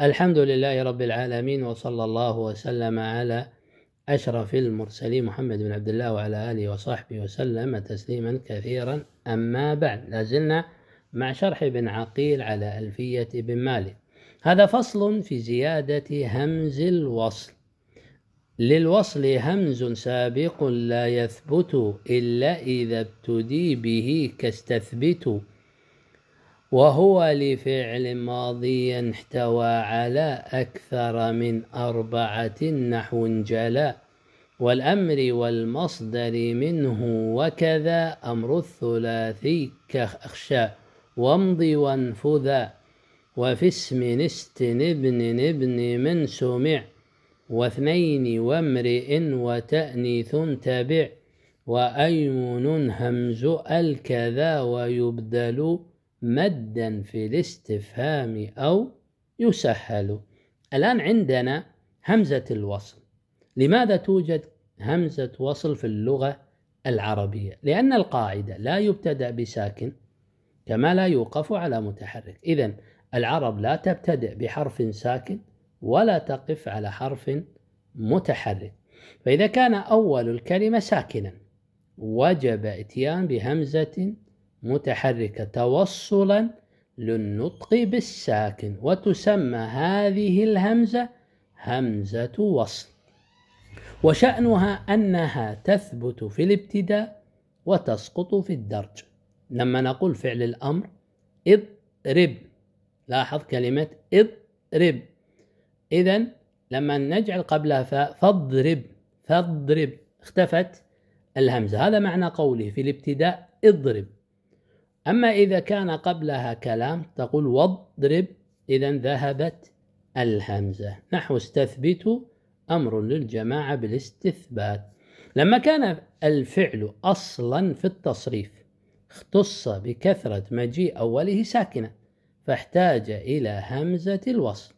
الحمد لله رب العالمين وصلى الله وسلم على أشرف المرسلين محمد بن عبد الله وعلى آله وصحبه وسلم تسليما كثيرا أما بعد لازلنا مع شرح ابن عقيل على ألفية ابن مالك هذا فصل في زيادة همز الوصل للوصل همز سابق لا يثبت إلا إذا ابتدي به كاستثبتوا وهو لفعل ماضي احتوى على أكثر من أربعة نحو جلا والأمر والمصدر منه وكذا أمر الثلاثي كأخشى وامض وانفذا وفي اسم نست ابن ابن من سمع واثنين وامرئ وتأنيث تبع وأيمن همز الكذا ويبدل مدا في الاستفهام أو يسهل الآن عندنا همزة الوصل لماذا توجد همزة وصل في اللغة العربية لأن القاعدة لا يبتدأ بساكن كما لا يوقف على متحرك إذا العرب لا تبتدئ بحرف ساكن ولا تقف على حرف متحرك فإذا كان أول الكلمة ساكنا وجب اتيان بهمزة متحركة توصلا للنطق بالساكن وتسمى هذه الهمزة همزة وصل وشأنها أنها تثبت في الابتداء وتسقط في الدرج لما نقول فعل الأمر اضرب لاحظ كلمة اضرب إذا لما نجعل قبلها فاء فاضرب فاضرب اختفت الهمزة هذا معنى قوله في الابتداء اضرب أما إذا كان قبلها كلام تقول واضرب إذا ذهبت الهمزة نحو استثبتوا أمر للجماعة بالاستثبات لما كان الفعل أصلا في التصريف اختص بكثرة مجيء أوله ساكنة فاحتاج إلى همزة الوصل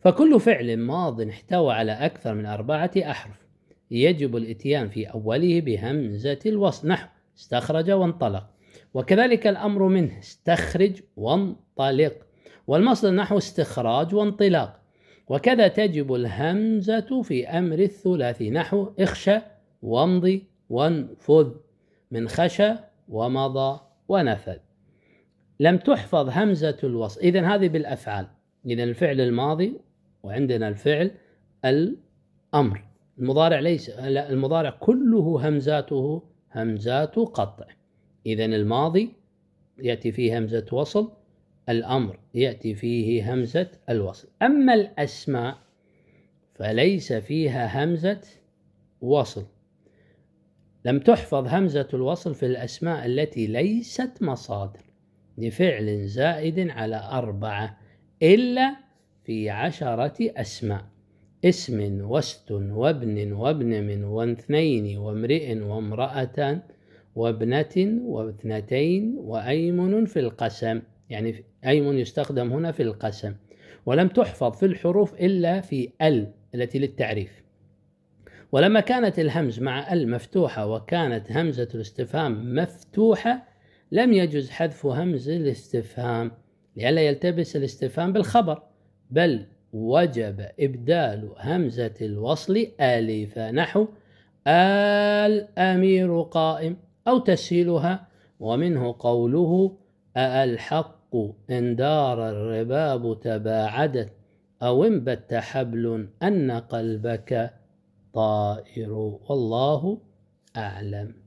فكل فعل ماض احتوى على أكثر من أربعة أحرف يجب الإتيان في أوله بهمزة الوصل نحو استخرج وانطلق وكذلك الأمر منه استخرج وانطلق والمصدر نحو استخراج وانطلاق وكذا تجب الهمزة في أمر الثلاثي نحو اخشى وامضي وانفذ من خشى ومضى ونفذ لم تحفظ همزة الوصل إذا هذه بالأفعال إذا الفعل الماضي وعندنا الفعل الأمر المضارع ليس المضارع كله همزاته همزات قطع إذا الماضي يأتي فيه همزة وصل الأمر يأتي فيه همزة الوصل أما الأسماء فليس فيها همزة وصل لم تحفظ همزة الوصل في الأسماء التي ليست مصادر لفعل زائد على أربعة إلا في عشرة أسماء اسم وست وابن وابن من واثنين وامرئ وامرأتان وابنة واثنتين وأيمن في القسم يعني أيمن يستخدم هنا في القسم ولم تحفظ في الحروف إلا في ال التي للتعريف ولما كانت الهمز مع ال مفتوحة وكانت همزة الاستفهام مفتوحة لم يجوز حذف همز الاستفهام لئلا يلتبس الاستفهام بالخبر بل وجب إبدال همزة الوصل ألف نحو الأمير قائم أو تسهيلها ومنه قوله أألحق إن دار الرباب تباعدت أو انبت حبل أن قلبك طائر والله أعلم